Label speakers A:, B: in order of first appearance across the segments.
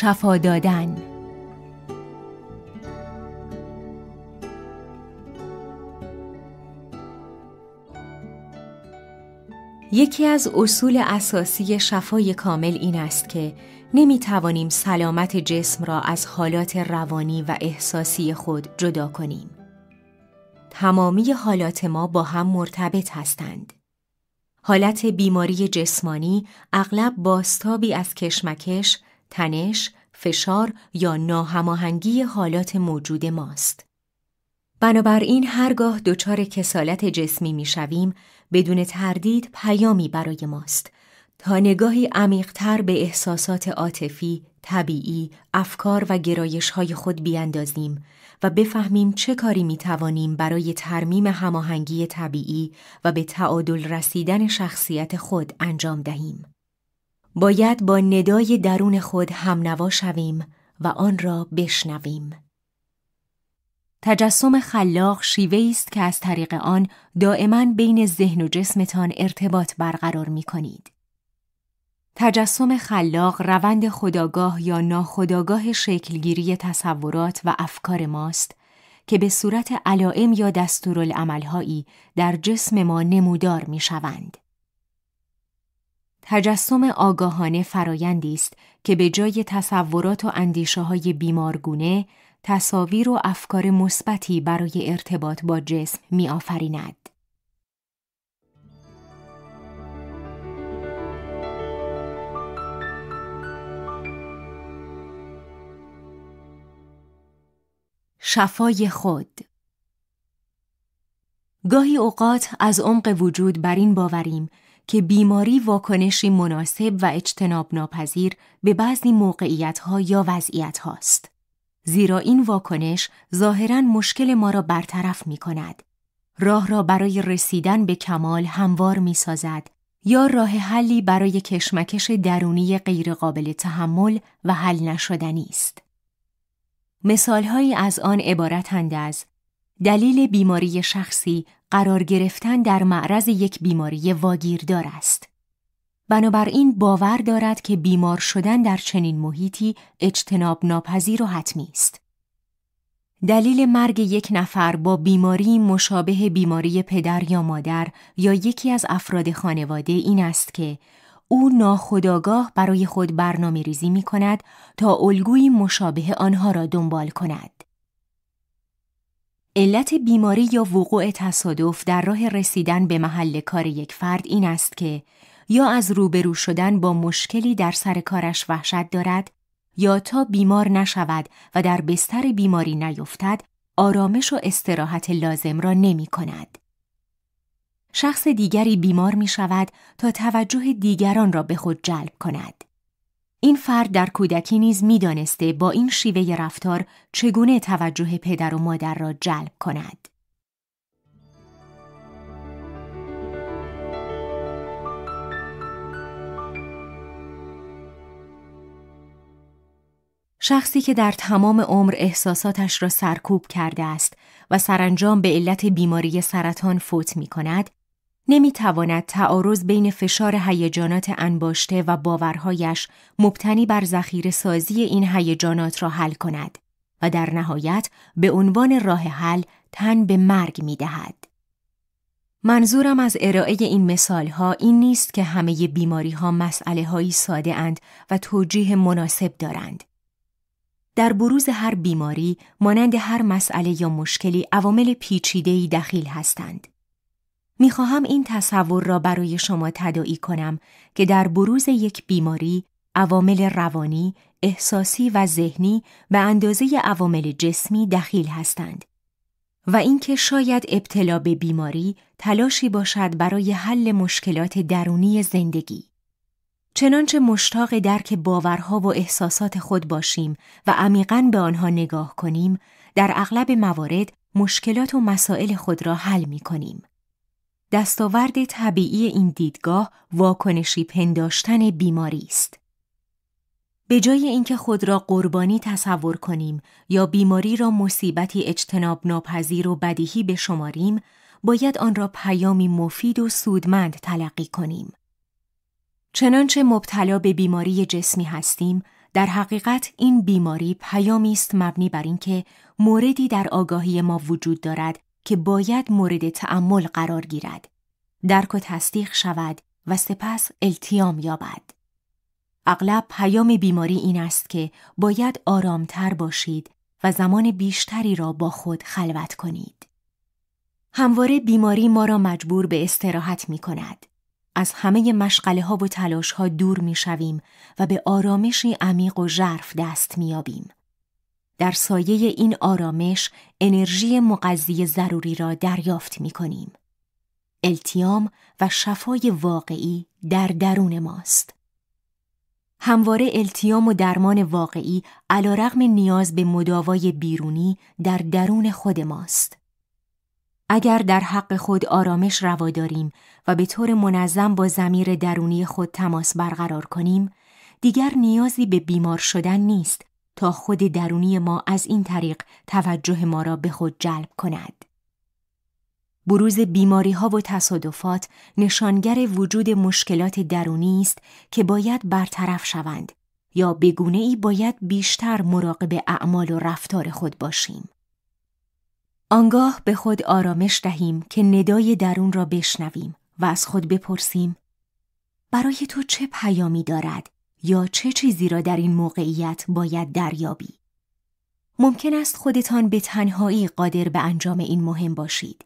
A: شفا دادن یکی از اصول اساسی شفای کامل این است که نمی توانیم سلامت جسم را از حالات روانی و احساسی خود جدا کنیم. تمامی حالات ما با هم مرتبط هستند. حالت بیماری جسمانی اغلب باستابی از کشمکش، تنش، فشار یا ناهماهنگی حالات موجود ماست. بنابراین هرگاه دچار کسالت جسمی میشویم بدون تردید پیامی برای ماست تا نگاهی عمیقتر به احساسات عاطفی، طبیعی، افکار و گرایش های خود بیاندازیم و بفهمیم چه کاری می توانیم برای ترمیم هماهنگی طبیعی و به تعادل رسیدن شخصیت خود انجام دهیم. باید با ندای درون خود نوا شویم و آن را بشنویم. تجسم خلاق شیوه است که از طریق آن دائما بین ذهن و جسمتان ارتباط برقرار می کنید. تجسم خلاق روند خداگاه یا ناخداگاه شکلگیری تصورات و افکار ماست که به صورت علائم یا دستورالعملهایی در جسم ما نمودار می شوند. تجسم آگاهانه فرایندی است که به جای تصورات و اندیشه های بیمارگونه تصاویر و افکار مثبتی برای ارتباط با جسم می آفریند. شفای خود گاهی اوقات از عمق وجود بر این باوریم که بیماری واکنشی مناسب و اجتناب ناپذیر به بعضی موقعیت ها یا وضعیت هاست. زیرا این واکنش ظاهرا مشکل ما را برطرف می کند. راه را برای رسیدن به کمال هموار می سازد یا راه حلی برای کشمکش درونی غیرقابل تحمل و حل نشدنی است. مثالهایی از آن عبارتند از دلیل بیماری شخصی قرار گرفتن در معرض یک بیماری واگیردار است. بنابراین باور دارد که بیمار شدن در چنین محیطی اجتناب ناپذیر و حتمی است. دلیل مرگ یک نفر با بیماری مشابه بیماری پدر یا مادر یا یکی از افراد خانواده این است که او ناخداگاه برای خود برنامه ریزی می کند تا الگوی مشابه آنها را دنبال کند. علت بیماری یا وقوع تصادف در راه رسیدن به محل کار یک فرد این است که یا از روبرو شدن با مشکلی در سر کارش وحشت دارد یا تا بیمار نشود و در بستر بیماری نیفتد آرامش و استراحت لازم را نمی کند. شخص دیگری بیمار می شود تا توجه دیگران را به خود جلب کند. این فرد در کودکی نیز میدانسته با این شیوه رفتار چگونه توجه پدر و مادر را جلب کند. شخصی که در تمام عمر احساساتش را سرکوب کرده است و سرانجام به علت بیماری سرطان فوت می کند، تواند تعارض بین فشار هیجانات انباشته و باورهایش مبتنی بر ذخیره سازی این هیجانات را حل کند و در نهایت به عنوان راه حل تن به مرگ می دهد. منظورم از ارائه این مثال ها این نیست که همه بیماری ها مسئله هایی ساده اند و توجیه مناسب دارند. در بروز هر بیماری، مانند هر مسئله یا مشکلی عوامل پیچیده‌ای دخیل هستند. میخواهم این تصور را برای شما تداعی کنم که در بروز یک بیماری عوامل روانی، احساسی و ذهنی به اندازه عوامل جسمی دخیل هستند و اینکه شاید ابتلا به بیماری تلاشی باشد برای حل مشکلات درونی زندگی. چنانچه مشتاق درک باورها و احساسات خود باشیم و عمیقا به آنها نگاه کنیم، در اغلب موارد مشکلات و مسائل خود را حل می کنیم. دستاورد طبیعی این دیدگاه واکنشی پنداشتن بیماری است. به جای اینکه خود را قربانی تصور کنیم یا بیماری را مصیبتی اجتناب ناپذیر و بدیهی بشماریم، باید آن را پیامی مفید و سودمند تلقی کنیم. چنانچه مبتلا به بیماری جسمی هستیم، در حقیقت این بیماری پیامی است مبنی بر اینکه موردی در آگاهی ما وجود دارد که باید مورد تعمل قرار گیرد، درک و تصدیق شود و سپس التیام یابد. اغلب پیام بیماری این است که باید تر باشید و زمان بیشتری را با خود خلوت کنید. همواره بیماری ما را مجبور به استراحت می کند. از همه مشغله ها و تلاش ها دور می شویم و به آرامشی عمیق و ژرف دست می آبیم در سایه این آرامش انرژی مقضی ضروری را دریافت می کنیم. التیام و شفای واقعی در درون ماست. همواره التیام و درمان واقعی علا نیاز به مداوای بیرونی در درون خود ماست. اگر در حق خود آرامش روا داریم و به طور منظم با زمیر درونی خود تماس برقرار کنیم، دیگر نیازی به بیمار شدن نیست تا خود درونی ما از این طریق توجه ما را به خود جلب کند. بروز بیماری ها و تصادفات نشانگر وجود مشکلات درونی است که باید برطرف شوند یا بگونه ای باید بیشتر مراقب اعمال و رفتار خود باشیم. آنگاه به خود آرامش دهیم که ندای درون را بشنویم و از خود بپرسیم برای تو چه پیامی دارد یا چه چیزی را در این موقعیت باید دریابی؟ ممکن است خودتان به تنهایی قادر به انجام این مهم باشید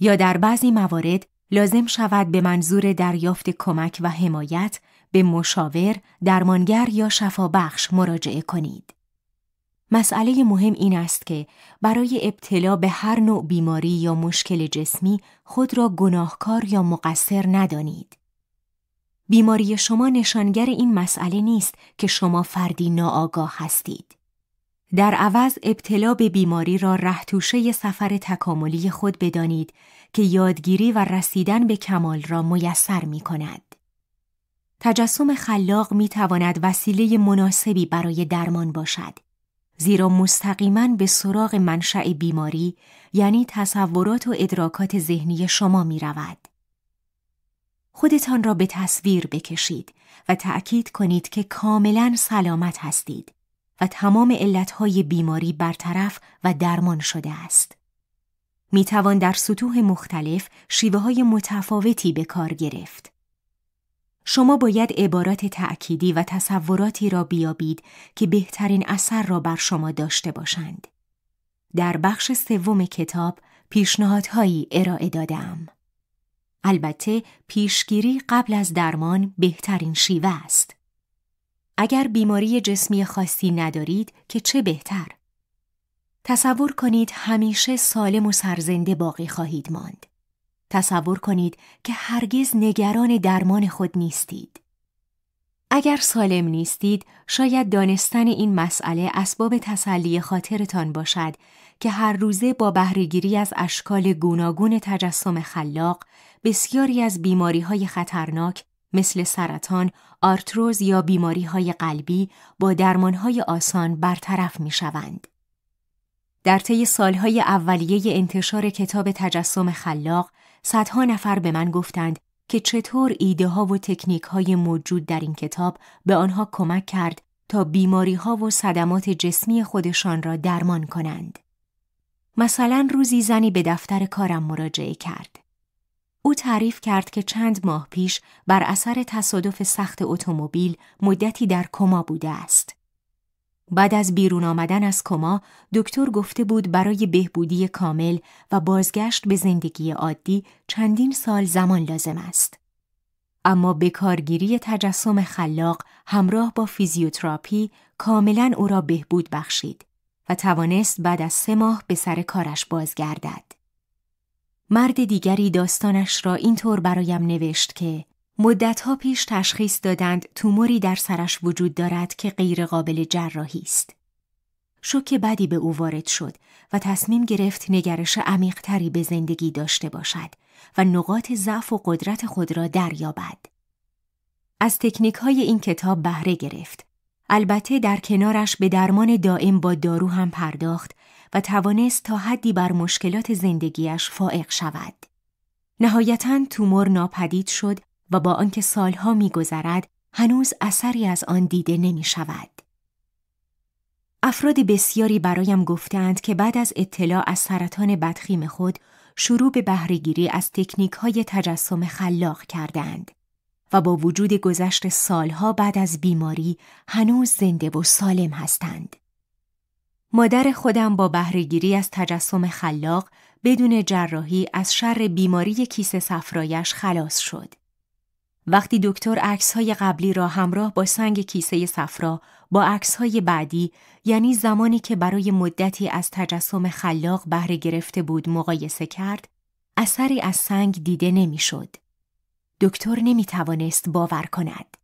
A: یا در بعضی موارد لازم شود به منظور دریافت کمک و حمایت به مشاور، درمانگر یا شفابخش مراجعه کنید. مسئله مهم این است که برای ابتلا به هر نوع بیماری یا مشکل جسمی خود را گناهکار یا مقصر ندانید. بیماری شما نشانگر این مسئله نیست که شما فردی ناآگاه هستید. در عوض ابتلا به بیماری را رهتوشه سفر تکاملی خود بدانید که یادگیری و رسیدن به کمال را میسر می کند. تجسم خلاق می تواند وسیله مناسبی برای درمان باشد. زیرا مستقیما به سراغ منشأ بیماری یعنی تصورات و ادراکات ذهنی شما می رود. خودتان را به تصویر بکشید و تأکید کنید که کاملا سلامت هستید و تمام علتهای بیماری برطرف و درمان شده است. می توان در سطوح مختلف شیوه های متفاوتی به کار گرفت. شما باید عبارات تأکیدی و تصوراتی را بیابید که بهترین اثر را بر شما داشته باشند. در بخش سوم کتاب پیشنهادهایی ارائه دادم. البته پیشگیری قبل از درمان بهترین شیوه است. اگر بیماری جسمی خاصی ندارید که چه بهتر؟ تصور کنید همیشه سالم و سرزنده باقی خواهید ماند. تصور کنید که هرگز نگران درمان خود نیستید. اگر سالم نیستید، شاید دانستن این مسئله اسباب تسلی خاطرتان باشد که هر روزه با بهرهگیری از اشکال گوناگون تجسم خلاق بسیاری از بیماری های خطرناک مثل سرطان، آرتروز یا بیماری های قلبی با درمان های آسان برطرف می شوند. در طی سالهای اولیه انتشار کتاب تجسم خلاق، صدها نفر به من گفتند که چطور ایده ها و تکنیک های موجود در این کتاب به آنها کمک کرد تا بیماری ها و صدمات جسمی خودشان را درمان کنند. مثلا روزی زنی به دفتر کارم مراجعه کرد. او تعریف کرد که چند ماه پیش بر اثر تصادف سخت اتومبیل مدتی در کما بوده است. بعد از بیرون آمدن از کما دکتر گفته بود برای بهبودی کامل و بازگشت به زندگی عادی چندین سال زمان لازم است. اما به کارگیری تجسم خلاق همراه با فیزیوتراپی کاملا او را بهبود بخشید و توانست بعد از سه ماه به سر کارش بازگردد. مرد دیگری داستانش را اینطور برایم نوشت که مدتها پیش تشخیص دادند توموری در سرش وجود دارد که قابل جراحی است. شوک بدی به او وارد شد و تصمیم گرفت نگرش عمیقتری به زندگی داشته باشد و نقاط ضعف و قدرت خود را دریابد. از تکنیک های این کتاب بهره گرفت. البته در کنارش به درمان دائم با دارو هم پرداخت و توانست تا حدی بر مشکلات زندگیش فائق شود. نهایتا تومور ناپدید شد و با آنکه سالها میگذرد هنوز اثری از آن دیده نمی شود. افراد بسیاری برایم گفتند که بعد از اطلاع از سرطان بدخیم خود شروع به بهرهگیری از تکنیک های تجسم خلاق کردند و با وجود گذشت سالها بعد از بیماری هنوز زنده و سالم هستند. مادر خودم با بهرهگیری از تجسم خلاق بدون جراحی از شر بیماری کیسه صفرایش خلاص شد. وقتی دکتر عکس‌های قبلی را همراه با سنگ کیسه صفرا با عکس‌های بعدی یعنی زمانی که برای مدتی از تجسم خلاق بهره گرفته بود مقایسه کرد، اثری از سنگ دیده نمیشد. دکتر نمی‌توانست باور کند.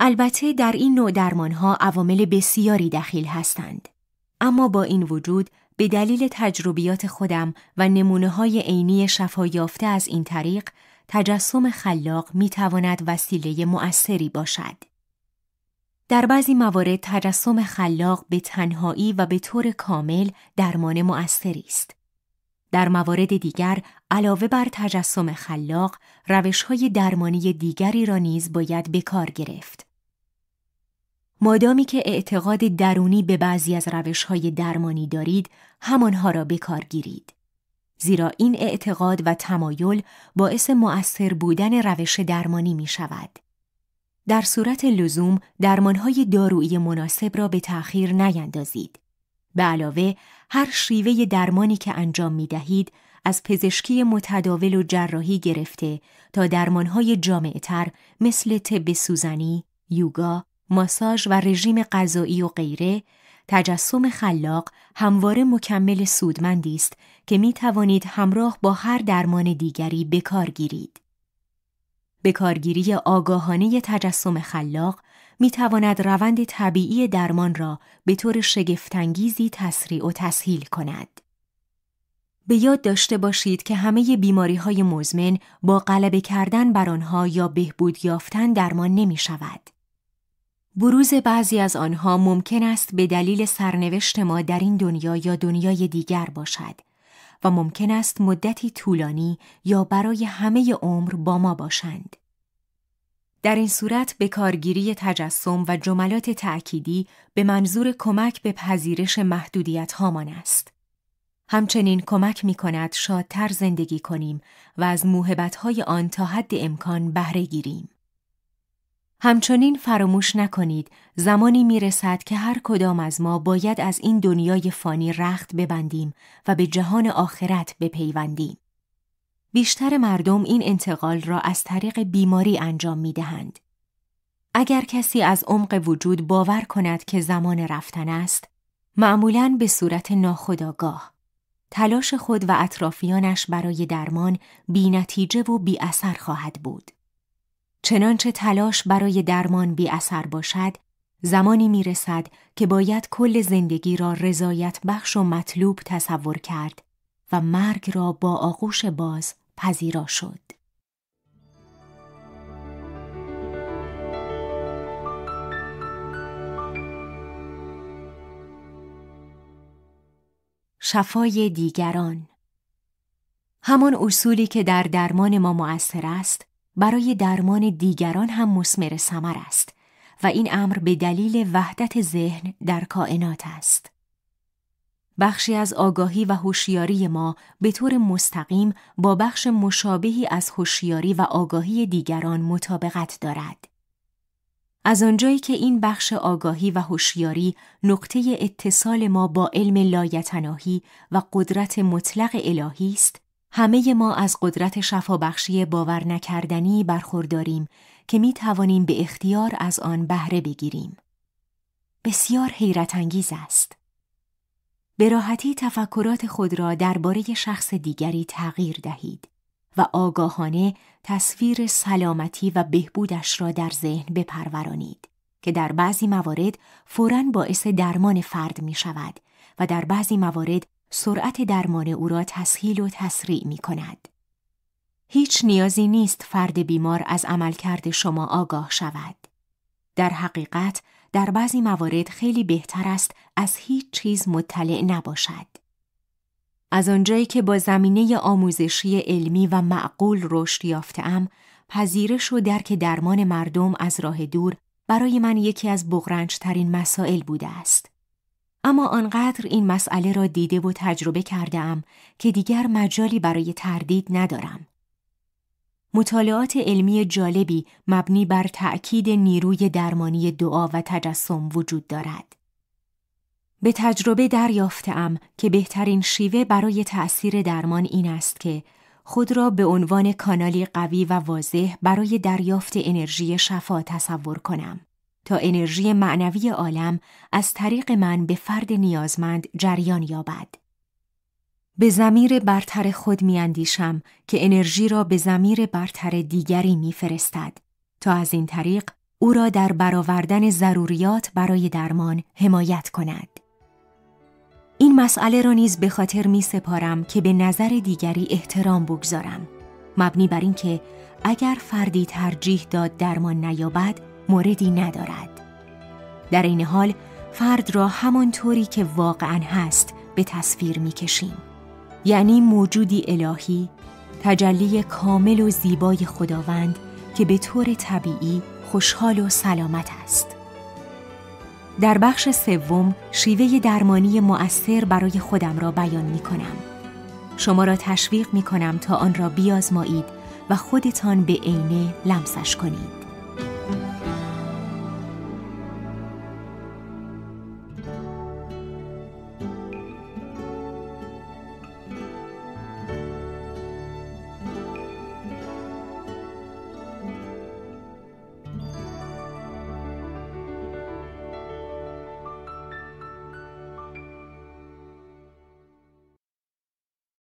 A: البته در این نوع درمان ها عوامل بسیاری دخیل هستند. اما با این وجود به دلیل تجربیات خودم و نمونه های عینی یافته از این طریق تجسم خلاق می تواند وسیله مؤثری باشد. در بعضی موارد تجسم خلاق به تنهایی و به طور کامل درمان مؤثری است. در موارد دیگر علاوه بر تجسم خلاق روش های درمانی دیگری را نیز باید به کار گرفت. مادامی که اعتقاد درونی به بعضی از روش های درمانی دارید، همانها را به کار گیرید. زیرا این اعتقاد و تمایل باعث مؤثر بودن روش درمانی می شود. در صورت لزوم درمانهای دارویی مناسب را به تأخیر نیندازید. به علاوه هر شیوه درمانی که انجام می دهید از پزشکی متداول و جراحی گرفته تا درمانهای جامعتر مثل طب سوزنی، یوگا، ماساژ و رژیم غذایی و غیره تجسم خلاق همواره مکمل سودمندی است که می توانید همراه با هر درمان دیگری بکار گیرید. به کارگیری آگاهانه تجسم خلاق می تواند روند طبیعی درمان را به طور شگفتانگیزی تسریع و تسهیل کند. به یاد داشته باشید که همه بیماری های مزمن با غلبه کردن بر آنها یا بهبود یافتن درمان نمی شود. بروز بعضی از آنها ممکن است به دلیل سرنوشت ما در این دنیا یا دنیای دیگر باشد و ممکن است مدتی طولانی یا برای همه عمر با ما باشند. در این صورت به کارگیری تجسم و جملات تأکیدی به منظور کمک به پذیرش محدودیت هامان است. همچنین کمک می کند شادتر زندگی کنیم و از موهبت های آن تا حد امکان بهره گیریم. همچنین فراموش نکنید زمانی میرسد که هر کدام از ما باید از این دنیای فانی رخت ببندیم و به جهان آخرت بپیوندیم. بیشتر مردم این انتقال را از طریق بیماری انجام می دهند. اگر کسی از عمق وجود باور کند که زمان رفتن است، معمولاً به صورت ناخداگاه تلاش خود و اطرافیانش برای درمان بینتیجه و بی اثر خواهد بود. چنانچه تلاش برای درمان بی اثر باشد، زمانی می رسد که باید کل زندگی را رضایت بخش و مطلوب تصور کرد و مرگ را با آغوش باز پذیرا شد. شفای دیگران همان اصولی که در درمان ما مؤثر است برای درمان دیگران هم مسمر ثمر است و این امر به دلیل وحدت ذهن در کائنات است. بخشی از آگاهی و هوشیاری ما به طور مستقیم با بخش مشابهی از هوشیاری و آگاهی دیگران مطابقت دارد. از آنجایی که این بخش آگاهی و هوشیاری نقطه اتصال ما با علم لایتناهی و قدرت مطلق الهی است، همه ما از قدرت شفابخشی باور نکردنی برخورداریم که می توانیم به اختیار از آن بهره بگیریم. بسیار حیرت انگیز است. به راحتی تفکرات خود را درباره شخص دیگری تغییر دهید و آگاهانه تصویر سلامتی و بهبودش را در ذهن بپرورانید که در بعضی موارد فوراً باعث درمان فرد می شود و در بعضی موارد سرعت درمان او را تسهیل و تسریع می کند. هیچ نیازی نیست فرد بیمار از عملکرد شما آگاه شود. در حقیقت در بعضی موارد خیلی بهتر است از هیچ چیز مطلع نباشد. از آنجایی که با زمینه آموزشی علمی و معقول رشد یافتم پذیرش و درک درمان مردم از راه دور برای من یکی از بغرنجترین مسائل بوده است. اما آنقدر این مسئله را دیده و تجربه کرده ام که دیگر مجالی برای تردید ندارم. مطالعات علمی جالبی مبنی بر تأکید نیروی درمانی دعا و تجسم وجود دارد. به تجربه دریافتم که بهترین شیوه برای تأثیر درمان این است که خود را به عنوان کانالی قوی و واضح برای دریافت انرژی شفا تصور کنم. تا انرژی معنوی عالم از طریق من به فرد نیازمند جریان یابد. به زمیر برتر خود میاندیشم که انرژی را به زمیر برتر دیگری میفرستد تا از این طریق او را در برآوردن ضروریات برای درمان حمایت کند. این مسئله را نیز به خاطر می سپارم که به نظر دیگری احترام بگذارم مبنی بر اینکه اگر فردی ترجیح داد درمان نیابد موردی ندارد در این حال فرد را طوری که واقعا هست به تصویر کشیم یعنی موجودی الهی تجلی کامل و زیبای خداوند که به طور طبیعی خوشحال و سلامت است در بخش سوم شیوه درمانی مؤثر برای خودم را بیان می کنم. شما را تشویق می کنم تا آن را بیازمایید و خودتان به عینه لمسش کنید.